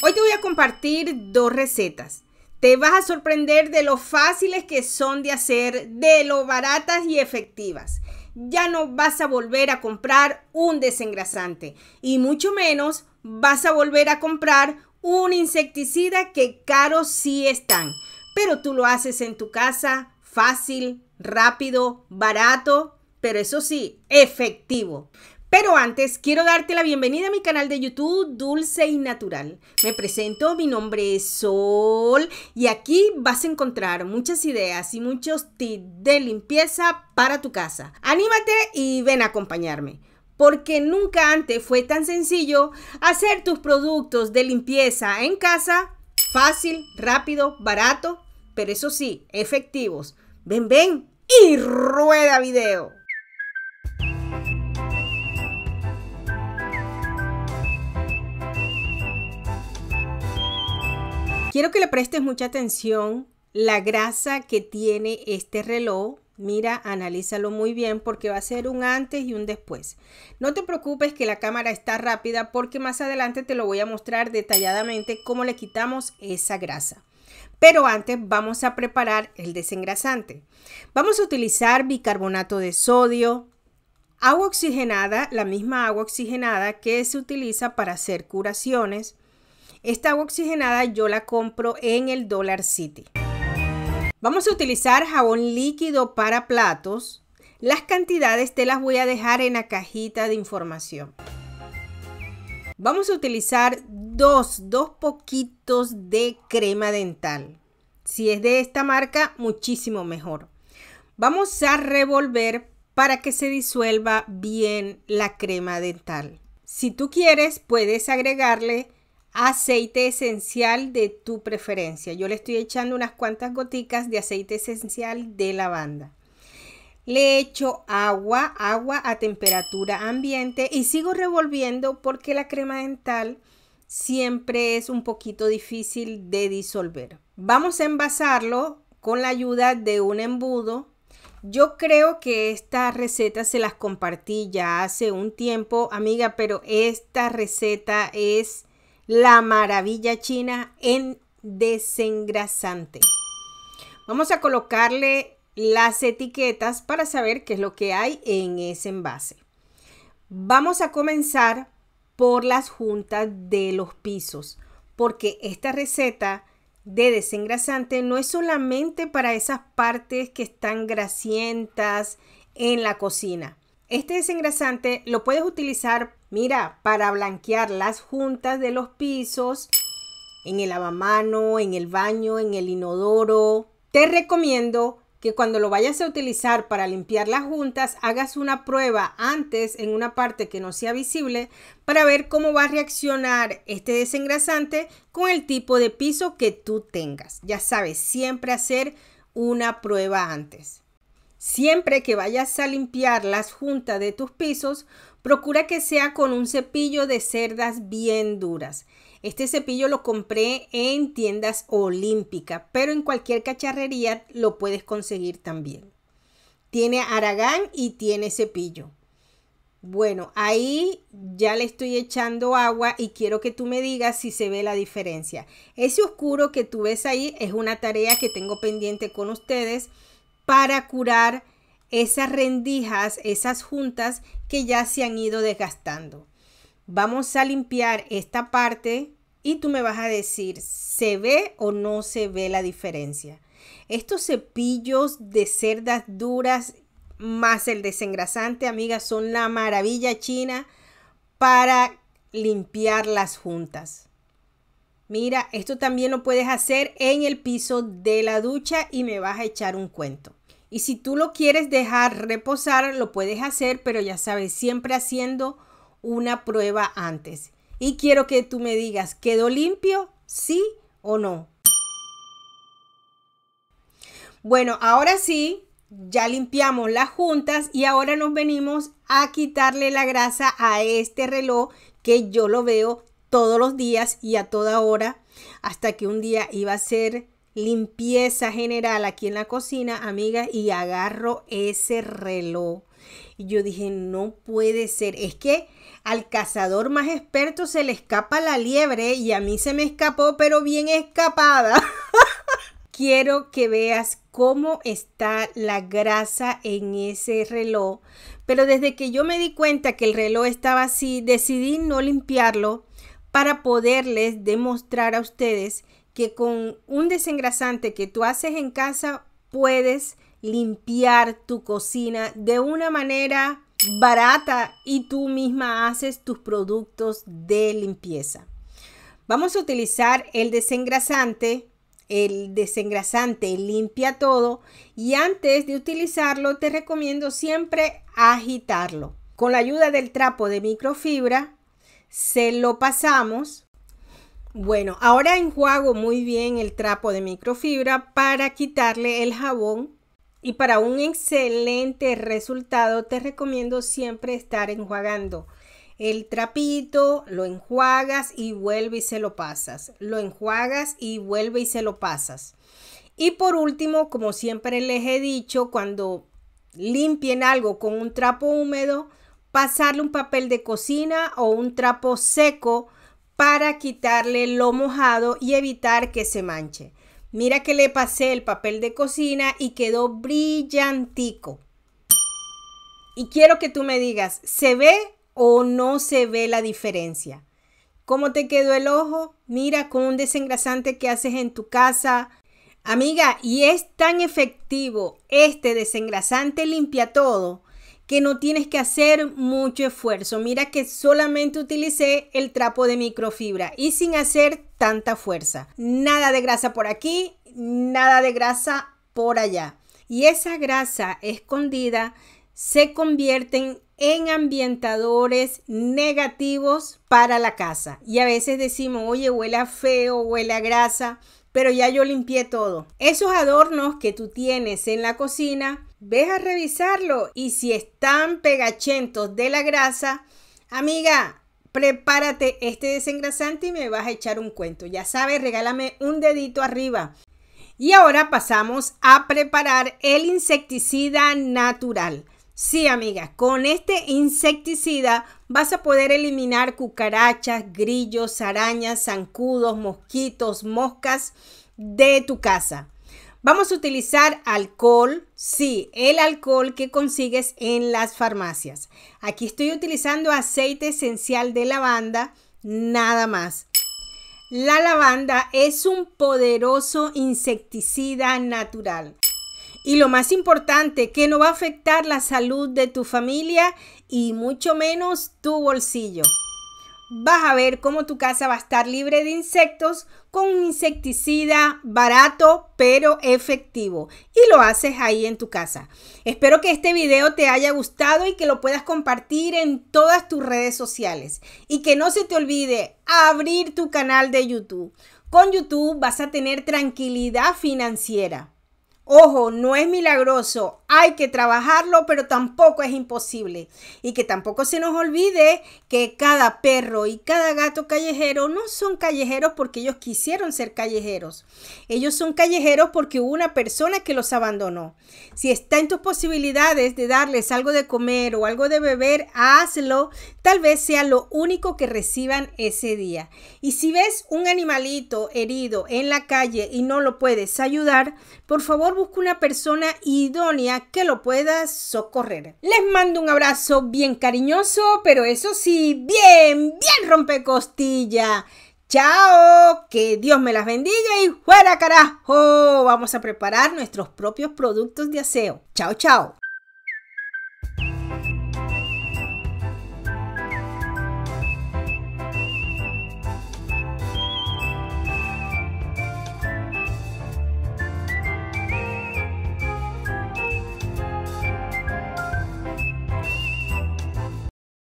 Hoy te voy a compartir dos recetas. Te vas a sorprender de lo fáciles que son de hacer, de lo baratas y efectivas. Ya no vas a volver a comprar un desengrasante y mucho menos vas a volver a comprar un insecticida que caros sí están, pero tú lo haces en tu casa fácil, rápido, barato, pero eso sí, efectivo. Pero antes, quiero darte la bienvenida a mi canal de YouTube Dulce y Natural. Me presento, mi nombre es Sol y aquí vas a encontrar muchas ideas y muchos tips de limpieza para tu casa. Anímate y ven a acompañarme porque nunca antes fue tan sencillo hacer tus productos de limpieza en casa fácil, rápido, barato, pero eso sí, efectivos. Ven, ven y rueda video. Quiero que le prestes mucha atención la grasa que tiene este reloj. Mira, analízalo muy bien porque va a ser un antes y un después. No te preocupes que la cámara está rápida porque más adelante te lo voy a mostrar detalladamente cómo le quitamos esa grasa. Pero antes vamos a preparar el desengrasante. Vamos a utilizar bicarbonato de sodio, agua oxigenada, la misma agua oxigenada que se utiliza para hacer curaciones, esta agua oxigenada yo la compro en el Dollar City. Vamos a utilizar jabón líquido para platos. Las cantidades te las voy a dejar en la cajita de información. Vamos a utilizar dos, dos poquitos de crema dental. Si es de esta marca, muchísimo mejor. Vamos a revolver para que se disuelva bien la crema dental. Si tú quieres, puedes agregarle aceite esencial de tu preferencia. Yo le estoy echando unas cuantas goticas de aceite esencial de lavanda. Le echo agua, agua a temperatura ambiente y sigo revolviendo porque la crema dental siempre es un poquito difícil de disolver. Vamos a envasarlo con la ayuda de un embudo. Yo creo que esta receta se las compartí ya hace un tiempo, amiga, pero esta receta es la maravilla china en desengrasante. Vamos a colocarle las etiquetas para saber qué es lo que hay en ese envase. Vamos a comenzar por las juntas de los pisos, porque esta receta de desengrasante no es solamente para esas partes que están grasientas en la cocina. Este desengrasante lo puedes utilizar Mira, para blanquear las juntas de los pisos, en el lavamano, en el baño, en el inodoro. Te recomiendo que cuando lo vayas a utilizar para limpiar las juntas, hagas una prueba antes en una parte que no sea visible para ver cómo va a reaccionar este desengrasante con el tipo de piso que tú tengas. Ya sabes, siempre hacer una prueba antes. Siempre que vayas a limpiar las juntas de tus pisos, Procura que sea con un cepillo de cerdas bien duras. Este cepillo lo compré en tiendas olímpicas, pero en cualquier cacharrería lo puedes conseguir también. Tiene aragán y tiene cepillo. Bueno, ahí ya le estoy echando agua y quiero que tú me digas si se ve la diferencia. Ese oscuro que tú ves ahí es una tarea que tengo pendiente con ustedes para curar esas rendijas, esas juntas que ya se han ido desgastando. Vamos a limpiar esta parte y tú me vas a decir, ¿se ve o no se ve la diferencia? Estos cepillos de cerdas duras más el desengrasante, amigas, son la maravilla china para limpiar las juntas. Mira, esto también lo puedes hacer en el piso de la ducha y me vas a echar un cuento. Y si tú lo quieres dejar reposar, lo puedes hacer, pero ya sabes, siempre haciendo una prueba antes. Y quiero que tú me digas, ¿quedó limpio? ¿Sí o no? Bueno, ahora sí, ya limpiamos las juntas y ahora nos venimos a quitarle la grasa a este reloj que yo lo veo todos los días y a toda hora hasta que un día iba a ser limpieza general aquí en la cocina, amiga y agarro ese reloj. Y yo dije, no puede ser. Es que al cazador más experto se le escapa la liebre y a mí se me escapó, pero bien escapada. Quiero que veas cómo está la grasa en ese reloj. Pero desde que yo me di cuenta que el reloj estaba así, decidí no limpiarlo para poderles demostrar a ustedes que con un desengrasante que tú haces en casa puedes limpiar tu cocina de una manera barata y tú misma haces tus productos de limpieza. Vamos a utilizar el desengrasante, el desengrasante limpia todo y antes de utilizarlo te recomiendo siempre agitarlo. Con la ayuda del trapo de microfibra se lo pasamos bueno, ahora enjuago muy bien el trapo de microfibra para quitarle el jabón y para un excelente resultado te recomiendo siempre estar enjuagando el trapito, lo enjuagas y vuelve y se lo pasas. Lo enjuagas y vuelve y se lo pasas. Y por último, como siempre les he dicho, cuando limpien algo con un trapo húmedo, pasarle un papel de cocina o un trapo seco para quitarle lo mojado y evitar que se manche. Mira que le pasé el papel de cocina y quedó brillantico. Y quiero que tú me digas, ¿se ve o no se ve la diferencia? ¿Cómo te quedó el ojo? Mira con un desengrasante que haces en tu casa. Amiga, y es tan efectivo este desengrasante limpia todo que no tienes que hacer mucho esfuerzo. Mira que solamente utilicé el trapo de microfibra y sin hacer tanta fuerza. Nada de grasa por aquí, nada de grasa por allá. Y esa grasa escondida se convierten en ambientadores negativos para la casa. Y a veces decimos, oye, huele feo, huele a grasa, pero ya yo limpié todo. Esos adornos que tú tienes en la cocina Ves a revisarlo y si están pegachentos de la grasa, amiga, prepárate este desengrasante y me vas a echar un cuento. Ya sabes, regálame un dedito arriba. Y ahora pasamos a preparar el insecticida natural. Sí, amiga, con este insecticida vas a poder eliminar cucarachas, grillos, arañas, zancudos, mosquitos, moscas de tu casa. Vamos a utilizar alcohol, sí, el alcohol que consigues en las farmacias. Aquí estoy utilizando aceite esencial de lavanda, nada más. La lavanda es un poderoso insecticida natural. Y lo más importante, que no va a afectar la salud de tu familia y mucho menos tu bolsillo vas a ver cómo tu casa va a estar libre de insectos con un insecticida barato pero efectivo y lo haces ahí en tu casa. Espero que este video te haya gustado y que lo puedas compartir en todas tus redes sociales y que no se te olvide abrir tu canal de YouTube. Con YouTube vas a tener tranquilidad financiera. Ojo, no es milagroso, hay que trabajarlo, pero tampoco es imposible. Y que tampoco se nos olvide que cada perro y cada gato callejero no son callejeros porque ellos quisieron ser callejeros. Ellos son callejeros porque hubo una persona que los abandonó. Si está en tus posibilidades de darles algo de comer o algo de beber, hazlo. Tal vez sea lo único que reciban ese día. Y si ves un animalito herido en la calle y no lo puedes ayudar, por favor busco una persona idónea que lo pueda socorrer. Les mando un abrazo bien cariñoso, pero eso sí, bien, bien rompecostilla. Chao, que Dios me las bendiga y fuera carajo. Vamos a preparar nuestros propios productos de aseo. Chao, chao.